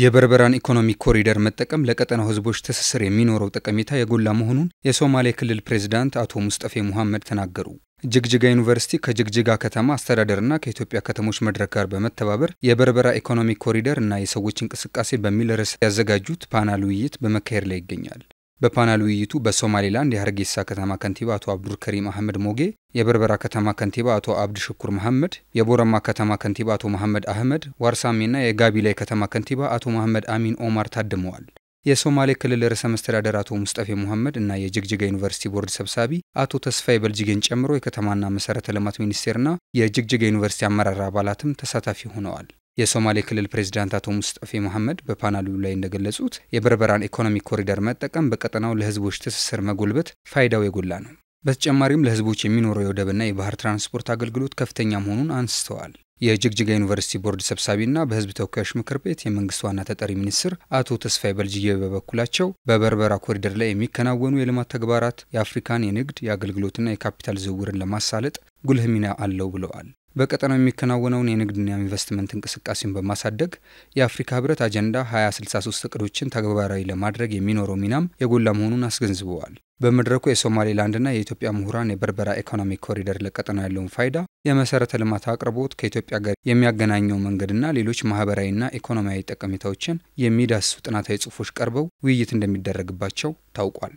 የበርበራን ኢኮኖሚ ኮሪደር መጠቀም ለቀጠናው ህዝቦች ትስስር የሚኖረው ጠቀሜታ የጎላ መሆኑን የሶማሌ ክልል ፕሬዚዳንት አቶ ሙስጠፌ ሙሐመድ ተናገሩ። ጅግጅጋ ዩኒቨርሲቲ ከጅግጅጋ ከተማ አስተዳደርና ከኢትዮጵያ ከተሞች መድረክ ጋር በመተባበር የበርበራ ኢኮኖሚ ኮሪደር እና የሰዎች እንቅስቃሴ በሚል ርዕስ ያዘጋጁት ፓናል ውይይት በመካሄድ ላይ ይገኛል። በፓናል ውይይቱ በሶማሌላንድ የሀርጌሳ ከተማ ከንቲባ አቶ አብዱልከሪም አህመድ ሞጌ፣ የበርበራ ከተማ ከንቲባ አቶ አብድ ሽኩር መሐመድ፣ የቦረማ ከተማ ከንቲባ አቶ መሐመድ አህመድ ዋርሳሜና የጋቢላይ ከተማ ከንቲባ አቶ መሐመድ አሚን ኦማር ታድመዋል። የሶማሌ ክልል ርዕሰ መስተዳደር አቶ ሙስጠፌ ሙሐመድ እና የጅግጅጋ ዩኒቨርሲቲ ቦርድ ሰብሳቢ አቶ ተስፋዬ በልጅጌን ጨምሮ የከተማና መሰረተ ልማት ሚኒስቴርና የጅግጅጋ ዩኒቨርሲቲ አመራር አባላትም ተሳታፊ ሆነዋል። የሶማሌ ክልል ፕሬዚዳንት አቶ ሙስጠፌ መሐመድ በፓናሉ ላይ እንደገለጹት የበርበራን ኢኮኖሚ ኮሪደር መጠቀም በቀጠናው ለህዝቦች ትስስር መጎልበት ፋይዳው የጎላ ነው። በተጨማሪም ለህዝቦች የሚኖረው የወደብና የባህር ትራንስፖርት አገልግሎት ከፍተኛ መሆኑን አንስተዋል። የጅግጅጋ ዩኒቨርሲቲ ቦርድ ሰብሳቢና በህዝብ ተወካዮች ምክር ቤት የመንግስት ዋና ተጠሪ ሚኒስትር አቶ ተስፋይ በልጅየ በበኩላቸው በበርበራ ኮሪደር ላይ የሚከናወኑ የልማት ተግባራት የአፍሪካን የንግድ የአገልግሎትና የካፒታል ዝውውርን ለማሳለጥ ጉልህ ሚና አለው ብለዋል። በቀጠናው የሚከናወነውን የንግድና ኢንቨስትመንት እንቅስቃሴን በማሳደግ የአፍሪካ ህብረት አጀንዳ 2063 እቅዶችን ተግባራዊ ለማድረግ የሚኖረው ሚናም የጎላ መሆኑን አስገንዝበዋል። በመድረኩ የሶማሌላንድና የኢትዮጵያ ምሁራን የበርበራ ኢኮኖሚክ ኮሪደር ለቀጠና ያለውን ፋይዳ፣ የመሰረተ ልማት አቅርቦት፣ ከኢትዮጵያ ጋር የሚያገናኘው መንገድና ሌሎች ማህበራዊና ኢኮኖሚያዊ ጠቀሜታዎችን የሚዳስሱ ጥናታዊ ጽሑፎች ቀርበው ውይይት እንደሚደረግባቸው ታውቋል።